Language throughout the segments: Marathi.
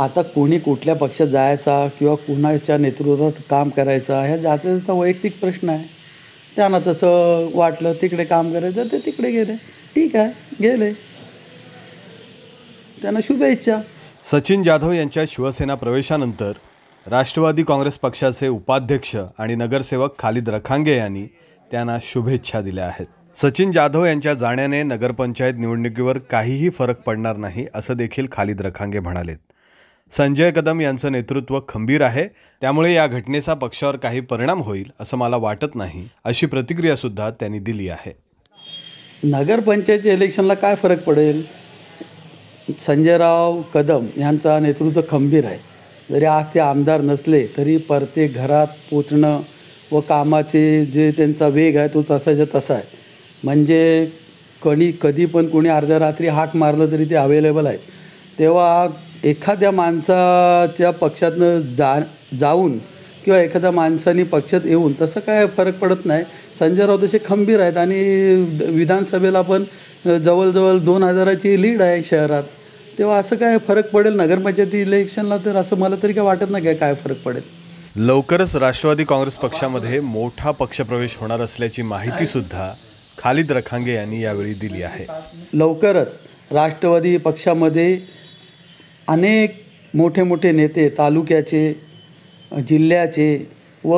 आता कोणी कुठल्या पक्षात जायचा किंवा कुणाच्या नेतृत्वात काम करायचा ह्या जाता वैयक्तिक प्रश्न आहे त्यांना तसं वाटलं तिकडे काम करायचं ते तिकडे गेले ठीक आहे गेले त्यांना शुभेच्छा सचिन जाधव यांच्या शिवसेना प्रवेशानंतर राष्ट्रवादी काँग्रेस पक्षाचे उपाध्यक्ष आणि नगरसेवक खालिद रखांगे यांनी त्यांना शुभेच्छा दिल्या आहेत सचिन जाधव यांच्या जाण्याने नगरपंचायत निवडणुकीवर काहीही फरक पडणार नाही असं देखील खालिद रखांगे म्हणालेत संजय कदम यांचं नेतृत्व खंबीर आहे त्यामुळे या घटनेचा पक्षावर काही परिणाम होईल असं मला वाटत नाही अशी प्रतिक्रिया सुद्धा त्यांनी दिली आहे नगरपंचायतच्या इलेक्शनला काय फरक पडेल संजयराव कदम यांचा नेतृत्व खंबीर आहे जरी आज ते आमदार नसले तरी प्रत्येक घरात पोचणं व कामाचे जे त्यांचा वेग आहे तो तसाच्या तसा आहे म्हणजे कणी कधी पण कोणी अर्ध्या रात्री हाक मारलं तरी ते अवेलेबल आहे तेव्हा एखाद्या माणसाच्या पक्षातनं जा जाऊन किंवा एखाद्या माणसाने पक्षात येऊन तसं काय फरक पडत नाही संजय राऊत तसे खंबीर आहेत आणि विधानसभेला पण जवळजवळ दोन हजाराची लीड आहे शहरात तेव्हा असं काय फरक पडेल नगरपंचायती इलेक्शनला तर असं मला तरी काय वाटत नाही काय काय फरक पडेल लवकरच राष्ट्रवादी काँग्रेस पक्षामध्ये मोठा पक्षप्रवेश होणार असल्याची माहिती सुद्धा खालिद रखांगे यांनी यावेळी दिली आहे लवकरच राष्ट्रवादी पक्षामध्ये अनेक मोठे मोठे नेते तालुक्याचे जिल्ह्याचे व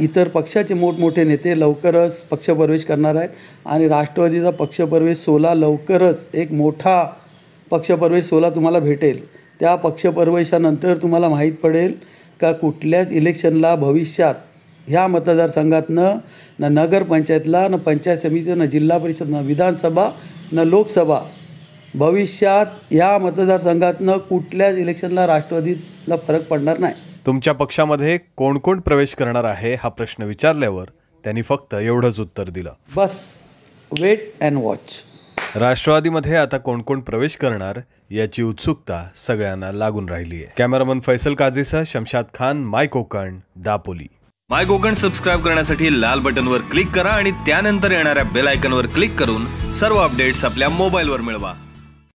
इतर पक्षाचे मोठमोठे नेते लवकरच पक्षप्रवेश करणार आहेत आणि राष्ट्रवादीचा पक्षप्रवेश सोला लवकरच एक मोठा पक्षप्रवेश सोला तुम्हाला भेटेल त्या पक्षप्रवेशानंतर तुम्हाला माहीत पडेल का कुठल्याच इलेक्शनला भविष्यात ह्या मतदारसंघातनं ना नगरपंचायतला ना पंचायत समिती ना जिल्हा परिषद न विधानसभा ना लोकसभा भविष्यात या मतदारसंघातनं कुठल्याच इलेक्शनला राष्ट्रवादीला फरक पडणार नाही तुमच्या पक्षामध्ये कोण कोण प्रवेश करणार आहे हा प्रश्न विचारल्यावर त्यांनी फक्त एवढंच उत्तर दिलं बस वेट अँड वॉच राष्ट्रवादीमध्ये आता कोण कोण प्रवेश करणार याची उत्सुकता सगळ्यांना लागून राहिली आहे कॅमेरामन फैसल काझीसह Shamshad Khan my Konkan Dapoli my Konkan subscribe करण्यासाठी लाल बटनवर क्लिक करा आणि त्यानंतर येणाऱ्या बेल आयकनवर क्लिक करून सर्व अपडेट्स आपल्या मोबाईलवर मिळवा